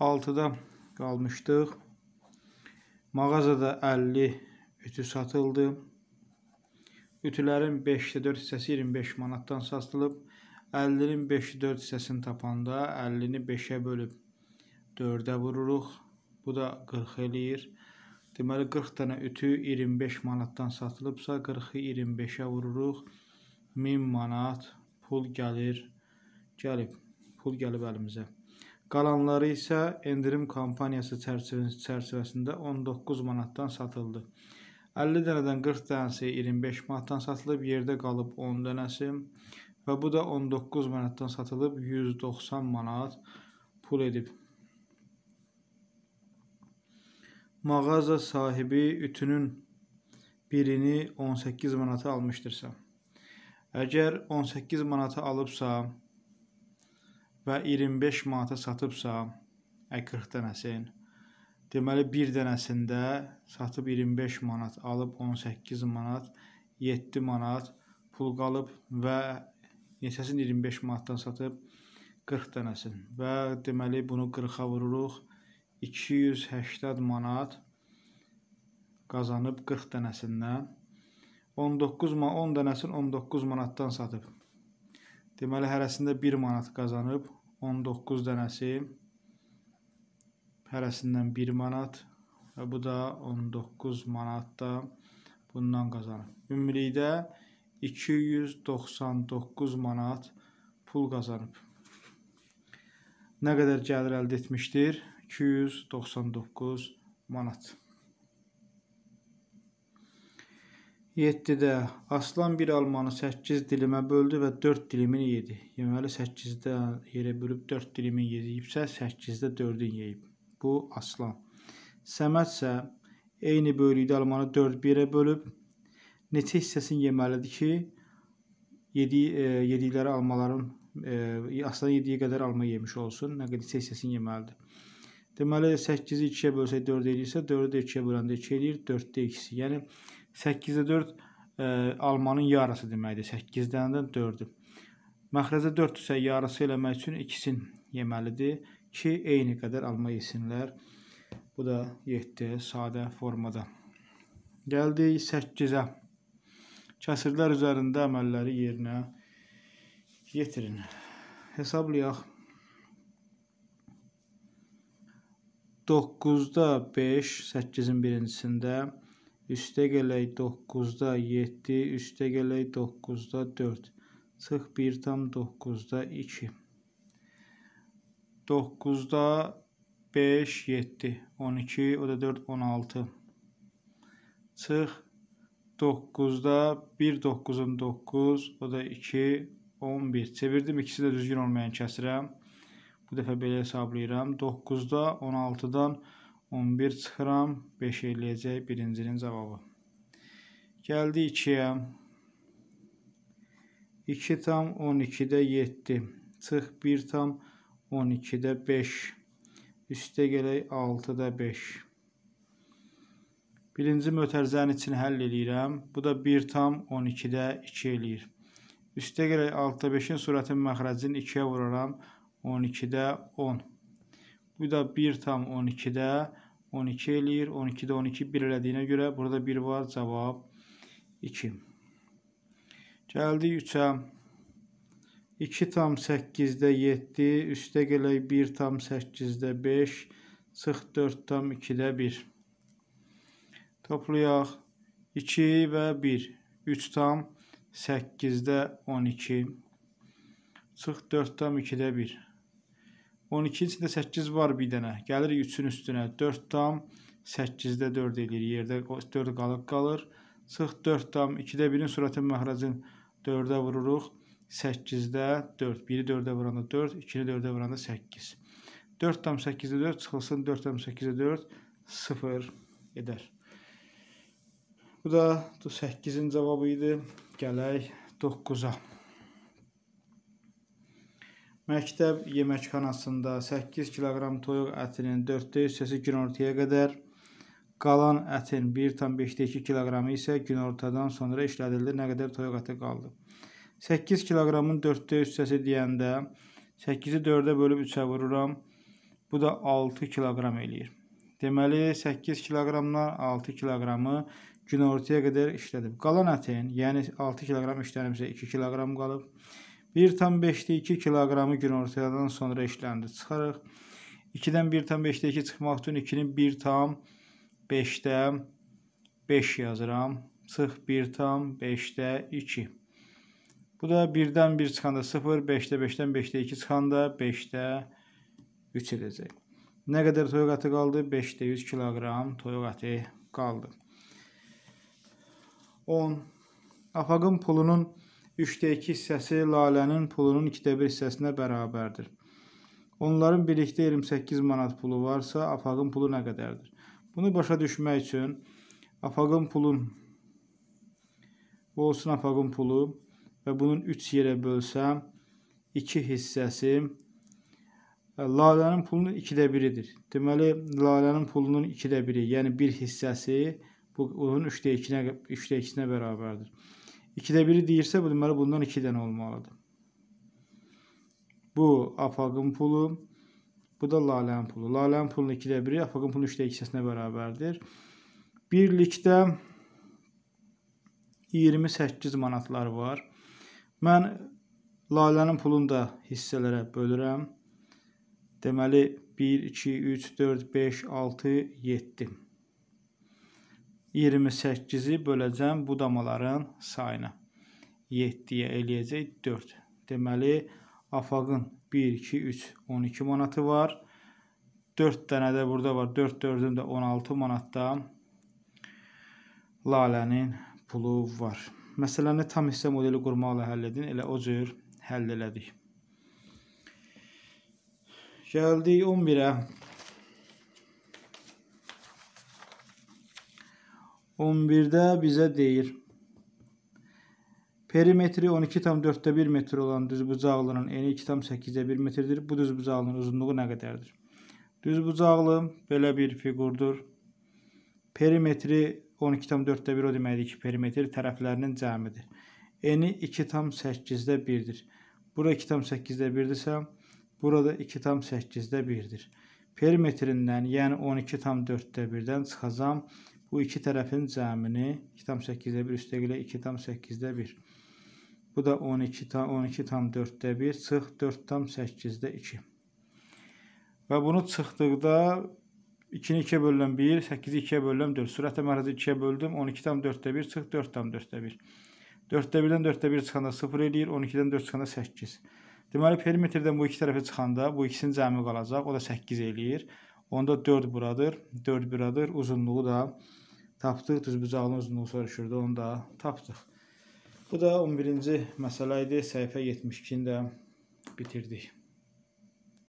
6-da qalmışdıq. Mağazada 50 ütü satıldı. Ütülərin 5-də 4 hissəsi 25 manatdan satılıb. 50-nin 5-i 4 hissəsini tapanda 50-ni 5-ə bölüb 4-ə vururuq. Bu da 40 eləyir. Deməli 40 dənə ütü 25 manatdan satılıbsa 40-ı 25-ə vururuq. 1000 manat pul gəlir. Gəlib. Pul gəlib əlimizə. Qalanları isə endirim kampaniyası çərçivəsində 19 manatdan satıldı. 50 dənədən 40 dənəsi 25 manatdan satılıb, yerdə qalıb 10 dənəsi və bu da 19 manatdan satılıb 190 manat pul edib. Mağaza sahibi ütünün birini 18 manata almışdırsa, əgər 18 manata alıbsa, və 25 manata satıbsa, 40 dənəsin, deməli bir dənəsində satıb 25 manat alıb 18 manat, 7 manat pul qalıb və neçəsini 25 manatdan satıb 40 dənəsin və deməli bunu 40-a vururuq 280 manat qazanıb 40 dənəsindən 19 man 10 dənəsini 19 manatdan satıb. Deməli hərəsində 1 manat qazanıb 19 dənəsi hərəsindən 1 manat və bu da 19 manat da bundan qazanıb. Ümumilikdə 299 manat pul qazanıb. Nə qədər gəlir əldə etmişdir? 299 manat. 7-də aslan bir almanı 8 dilimə böldü və 4 dilimini yedi. Deməli 8-də yerə bölüb 4 dilimin yediyibsə 8-də 4-ün yeyib. Bu aslan. Səmədsə eyni böyüklükdə almanı 4 1-ə bölüb neçə hissəsini yeməlidir ki, yedi e, yedikləri almaların e, aslan yediyi qədər alma yemiş olsun. Nə qədər hissəsini yeməlidir. Deməli 8-i 2-yə bölsək 4 eləyirsə, 4-ü 2-yə böləndə 2 eləyir, 4-də 2-si. Yəni 8-də 4 e, almanın yarısı deməkdir. 8-dən də 4-ü. Məxrəcə 4 isə yarısı eləmək üçün ikisin yeməlidir ki, eyni qədər alma yesinlər. Bu da 7 sadə formada. Gəldik 8-ə. Kəsirlər üzərində əməlləri yerinə yetirin. Hesablayaq. 9-da 5, 8-in birincisində 3'te gələk 9'da 7, 3'te gələk 9'da 4. Çıx 1 tam 9'da 2. 9'da 5, 7, 12, o da 4, 16. Çıx 9'da 1, 9'un 9, o da 2, 11. Çevirdim, ikisi də düzgün olmayan kəsirəm. Bu dəfə belə hesablayıram. 9'da 16-dan 16. 11 çıxıram, 5 eləyəcək birincinin cavabı. Gəldi 2-yə. 2 tam 12-də 7. Çıx 1 tam 12-də 5. Üstə gələk 6-da 5. Birinci mötərzənin içini həll eləyirəm. Bu da 1 tam 12-də 2 eləyir. Üstə gələk 6-da 5-in sürətin məxrəcini 2-yə vururam. 12-də 10. Bu da 1 tam 12-də 10. 12 eləyir. 12-də 12 1 elədiyinə görə burada 1 var. Cavab 2. Gəldik 3-ə. 2 tam 8-də 7, üstə gələk 1 tam 8-də 5, çıx 4 tam 2-də 1. Toplayaq 2 və 1. 3 tam 8-də 12, çıx 4 tam 2-də 1. 12-ci içində 8 var bir dənə. Gəlirik 3-ün üstünə. 4 tam 8-də 4 eləyir. Yerdə 4 qalıq qalır. Çıx 4 tam 2-də 1-in sürətin məhrəcin 4-ə vururuq. 8-də 4. 1-i 4-ə vuranda 4, 2-ni 4-ə vuranda 8. 4 tam 8-də 4 çıxılsın. 4 tam 8-də 4 0 edər. Bu da 8-in cavabı idi. Gələk 9-a. Məktəb yeməkxanasında 8 kiloqram toyuq ətinin 4-də hissəsi günortaya qədər, qalan ətin 1,5-2 kiloqramı isə günortadan sonra işlədildi. Nə qədər toyuq əti qaldı? 8 kiloqramın 4-də hissəsi deyəndə 8-i 4-ə bölüb 3-ə vururam. Bu da 6 kiloqram eləyir. Deməli 8 kiloqramdan 6 kiloqramı günortaya qədər işlədib. Qalan ətin, yəni 6 kiloqram işlənibsə 2 kiloqram qalıb. 1,5-2 kiloqramı günortayadan sonra işləndi. Çıxarıq. 2-dən 1,5-də 2 çıxmaq üçün 2-ni 1,5-də 5 yazıram. Çıx 1,5-də 2. Bu da 1-dən 1 çıxanda 0, 5-də 5-dən 5-də 2 çıxanda 5-də 3 edəcək. Nə qədər toyuq əti qaldı? 5-də 100 kiloqram toyuq əti qaldı. 10. Afaqın pulunun 3də 2 hissəsi Lalənin pulunun 2də 1 hissəsinə bərabərdir. Onların birlikdə 28 manat pulu varsa, Afaqın pulu nə qədərdir? Bunu başa düşmək üçün Afaqın pulun bu olsun Afaqın pulu və bunun 3 yerə bölsəm 2 hissəsi e, Lalənin pulunun 2də 1-idir. Deməli, Lalənin pulunun 2də 1-i, yəni 1 hissəsi bunun 3də 2-nə 3də 2-sinə bərabərdir. 2-də 1 deyirsə, bu deməli bundan 2 dənə olmalıdır. Bu afaqın pulu, bu da lalənin pulu. Lalənin pulunun 2-də 1-i afaqın pulunun 3-də 2-sinə bərabərdir. Birlikdə 28 manatlar var. Mən lalənin pulunu da hissələrə bölürəm. Deməli 1 2 3 4 5 6 7 28-i böləcəm budamaların sayına. 7-yə eləyəcək 4. Deməli, afaqın 1, 2, 3, 12 manatı var. 4 dənə də burada var. 4 4-ün də 16 manatda lalənin pulu var. Məsələni tam hissə modeli qurmaqla həll edin. Elə o cür həll elədik. Gəldik 11-ə. 11-də bizə deyir. Perimetri 12,4-də 1 metr olan düzbucaqlının eni 2,8-də 1 metrdir. Bu düzbucaqlının uzunluğu nə qədərdir? Düzbucaqlı belə bir fiqurdur. Perimetri 12,4-də 1 o deməkdir ki, perimetr tərəflərinin cəmidir. Eni 2,8-də 1-dir. Bura 2,8-də 1-dirsə, burada 2,8-də 1-dir. Perimetrindən, yəni 12,4-də 1-dən çıxacam. Bu iki tərəfin cəmini 2,8-də 1 üstəqilə 2,8-də 1. Bu da 12 tam 12 tam 4-də 1 çıx 4 tam 8-də 2. Və bunu çıxdıqda 2-ni 2-yə bölürəm 1, 8-i 2-yə bölürəm 4. Sürətlə mərhəzi 2-yə böldüm. 12 tam 4-də 1 çıx 4 tam 4-də 1. 4-də 1-dən 4-də 1 çıxanda 0 eləyir, 12-dən 4 çıxanda 8. Deməli perimetrdən bu iki tərəfə çıxanda bu ikisinin cəmi qalacaq. O da 8 eləyir. Onda 4 buradır, 4 buradır. Uzunluğu da tapdıq. Düzbucaqlının uzunluğu soruşurdu, onu da tapdıq. Bu da 11-ci məsələ idi. Səhifə 72-ni də bitirdik.